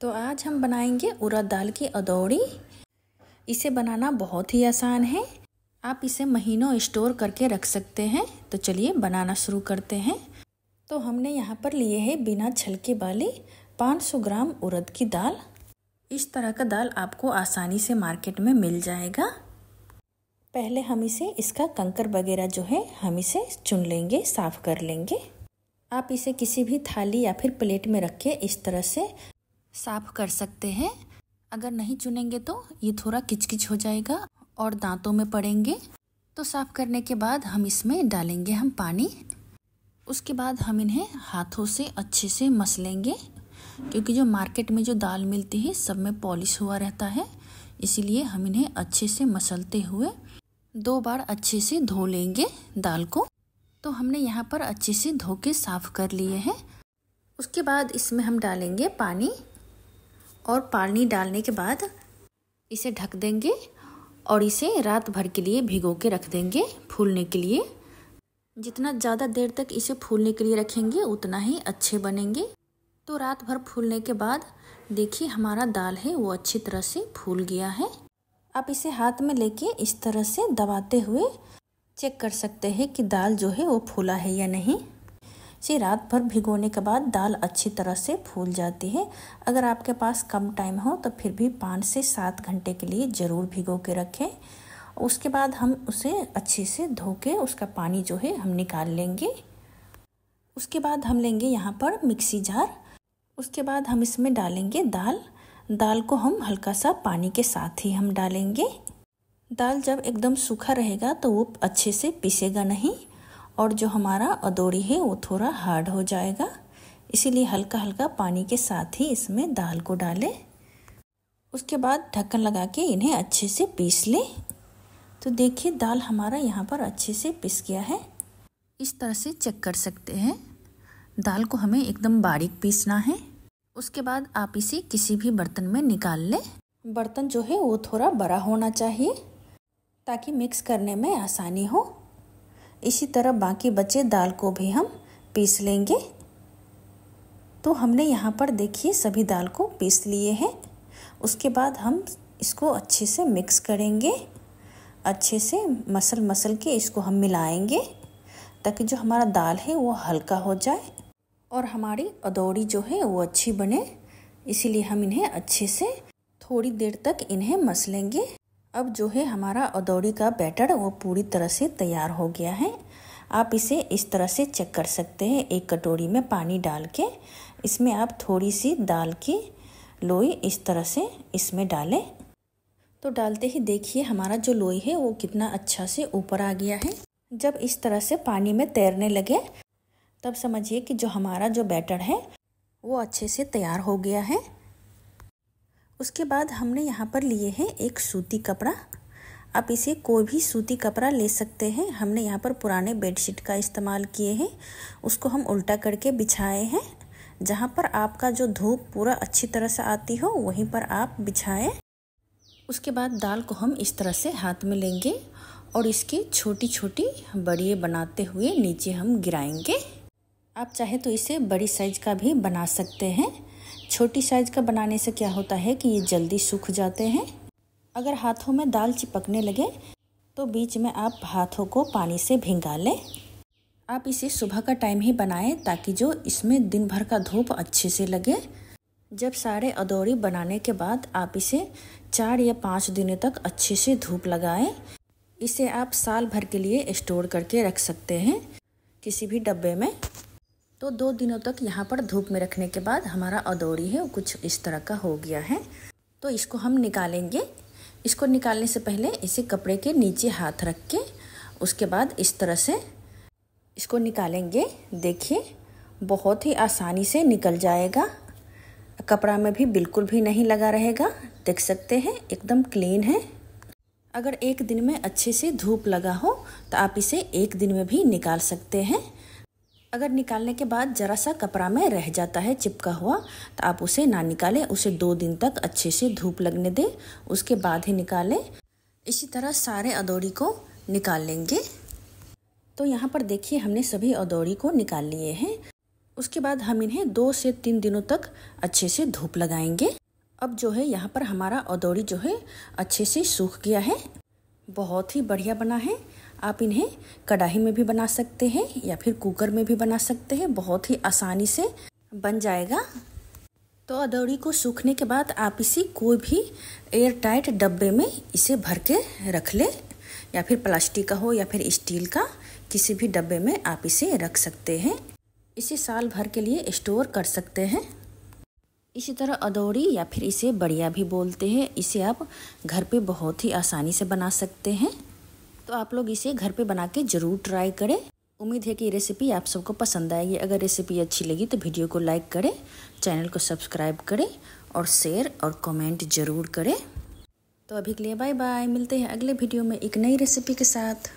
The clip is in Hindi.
तो आज हम बनाएंगे उड़द दाल की अदौड़ी इसे बनाना बहुत ही आसान है आप इसे महीनों स्टोर करके रख सकते हैं तो चलिए बनाना शुरू करते हैं तो हमने यहाँ पर लिए है बिना छलके वाली 500 ग्राम उड़द की दाल इस तरह का दाल आपको आसानी से मार्केट में मिल जाएगा पहले हम इसे इसका कंकर वगैरह जो है हम इसे चुन लेंगे साफ़ कर लेंगे आप इसे किसी भी थाली या फिर प्लेट में रख के इस तरह से साफ कर सकते हैं अगर नहीं चुनेंगे तो ये थोड़ा किचकिच हो जाएगा और दांतों में पड़ेंगे तो साफ करने के बाद हम इसमें डालेंगे हम पानी उसके बाद हम इन्हें हाथों से अच्छे से मस लेंगे क्योंकि जो मार्केट में जो दाल मिलती है सब में पॉलिश हुआ रहता है इसीलिए हम इन्हें अच्छे से मसलते हुए दो बार अच्छे से धो लेंगे दाल को तो हमने यहाँ पर अच्छे से धो के साफ़ कर लिए हैं उसके बाद इसमें हम डालेंगे पानी और पानी डालने के बाद इसे ढक देंगे और इसे रात भर के लिए भिगो के रख देंगे फूलने के लिए जितना ज़्यादा देर तक इसे फूलने के लिए रखेंगे उतना ही अच्छे बनेंगे तो रात भर फूलने के बाद देखिए हमारा दाल है वो अच्छी तरह से फूल गया है आप इसे हाथ में लेके इस तरह से दबाते हुए चेक कर सकते हैं कि दाल जो है वो फूला है या नहीं इसे रात भर भिगोने के बाद दाल अच्छी तरह से फूल जाती है अगर आपके पास कम टाइम हो तो फिर भी पाँच से सात घंटे के लिए ज़रूर भिगो के रखें उसके बाद हम उसे अच्छे से धो के उसका पानी जो है हम निकाल लेंगे उसके बाद हम लेंगे यहाँ पर मिक्सी जार उसके बाद हम इसमें डालेंगे दाल दाल को हम हल्का सा पानी के साथ ही हम डालेंगे दाल जब एकदम सूखा रहेगा तो वो अच्छे से पीसेगा नहीं और जो हमारा अदौड़ी है वो थोड़ा हार्ड हो जाएगा इसीलिए हल्का हल्का पानी के साथ ही इसमें दाल को डालें उसके बाद ढक्कन लगा के इन्हें अच्छे से पीस लें तो देखिए दाल हमारा यहाँ पर अच्छे से पिस गया है इस तरह से चेक कर सकते हैं दाल को हमें एकदम बारीक पीसना है उसके बाद आप इसे किसी भी बर्तन में निकाल लें बर्तन जो है वो थोड़ा बड़ा होना चाहिए ताकि मिक्स करने में आसानी हो इसी तरह बाकी बचे दाल को भी हम पीस लेंगे तो हमने यहाँ पर देखिए सभी दाल को पीस लिए हैं उसके बाद हम इसको अच्छे से मिक्स करेंगे अच्छे से मसल मसल के इसको हम मिलाएंगे ताकि जो हमारा दाल है वो हल्का हो जाए और हमारी अदौड़ी जो है वो अच्छी बने इसीलिए हम इन्हें अच्छे से थोड़ी देर तक इन्हें मसलेंगे अब जो है हमारा अदौड़ी का बैटर वो पूरी तरह से तैयार हो गया है आप इसे इस तरह से चेक कर सकते हैं एक कटोरी में पानी डाल के इसमें आप थोड़ी सी दाल की लोई इस तरह से इसमें डालें तो डालते ही देखिए हमारा जो लोई है वो कितना अच्छा से ऊपर आ गया है जब इस तरह से पानी में तैरने लगे तब समझिए कि जो हमारा जो बैटर है वो अच्छे से तैयार हो गया है उसके बाद हमने यहाँ पर लिए हैं एक सूती कपड़ा आप इसे कोई भी सूती कपड़ा ले सकते हैं हमने यहाँ पर पुराने बेडशीट का इस्तेमाल किए हैं उसको हम उल्टा करके बिछाए हैं जहाँ पर आपका जो धूप पूरा अच्छी तरह से आती हो वहीं पर आप बिछाएं उसके बाद दाल को हम इस तरह से हाथ में लेंगे और इसकी छोटी छोटी बड़िए बनाते हुए नीचे हम गिराएंगे आप चाहे तो इसे बड़ी साइज का भी बना सकते हैं छोटी साइज़ का बनाने से क्या होता है कि ये जल्दी सूख जाते हैं अगर हाथों में दाल चिपकने लगे तो बीच में आप हाथों को पानी से भिंगा लें आप इसे सुबह का टाइम ही बनाएं ताकि जो इसमें दिन भर का धूप अच्छे से लगे जब सारे अदौड़ी बनाने के बाद आप इसे चार या पाँच दिनों तक अच्छे से धूप लगाएं इसे आप साल भर के लिए स्टोर करके रख सकते हैं किसी भी डब्बे में तो दो दिनों तक यहाँ पर धूप में रखने के बाद हमारा अदौड़ी है कुछ इस तरह का हो गया है तो इसको हम निकालेंगे इसको निकालने से पहले इसे कपड़े के नीचे हाथ रख के उसके बाद इस तरह से इसको निकालेंगे देखिए बहुत ही आसानी से निकल जाएगा कपड़ा में भी बिल्कुल भी नहीं लगा रहेगा देख सकते हैं एकदम क्लीन है अगर एक दिन में अच्छे से धूप लगा हो तो आप इसे एक दिन में भी निकाल सकते हैं अगर निकालने के बाद ज़रा सा कपड़ा में रह जाता है चिपका हुआ तो आप उसे ना निकालें उसे दो दिन तक अच्छे से धूप लगने दें उसके बाद ही निकालें इसी तरह सारे अदौड़ी को निकाल लेंगे तो यहाँ पर देखिए हमने सभी अदौड़ी को निकाल लिए हैं उसके बाद हम इन्हें दो से तीन दिनों तक अच्छे से धूप लगाएंगे अब जो है यहाँ पर हमारा अदौड़ी जो है अच्छे से सूख गया है बहुत ही बढ़िया बना है आप इन्हें कढ़ाई में भी बना सकते हैं या फिर कुकर में भी बना सकते हैं बहुत ही आसानी से बन जाएगा तो अदौड़ी को सूखने के बाद आप इसी कोई भी एयर टाइट डब्बे में इसे भर के रख ले या फिर प्लास्टिक का हो या फिर स्टील का किसी भी डब्बे में आप इसे रख सकते हैं इसे साल भर के लिए स्टोर कर सकते हैं इसी तरह अदौड़ी या फिर इसे बढ़िया भी बोलते हैं इसे आप घर पे बहुत ही आसानी से बना सकते हैं तो आप लोग इसे घर पे बना के ज़रूर ट्राई करें उम्मीद है कि ये रेसिपी आप सबको पसंद आएगी अगर रेसिपी अच्छी लगी तो वीडियो को लाइक करें चैनल को सब्सक्राइब करें और शेयर और कमेंट ज़रूर करें तो अभी के लिए बाय बाय मिलते हैं अगले वीडियो में एक नई रेसिपी के साथ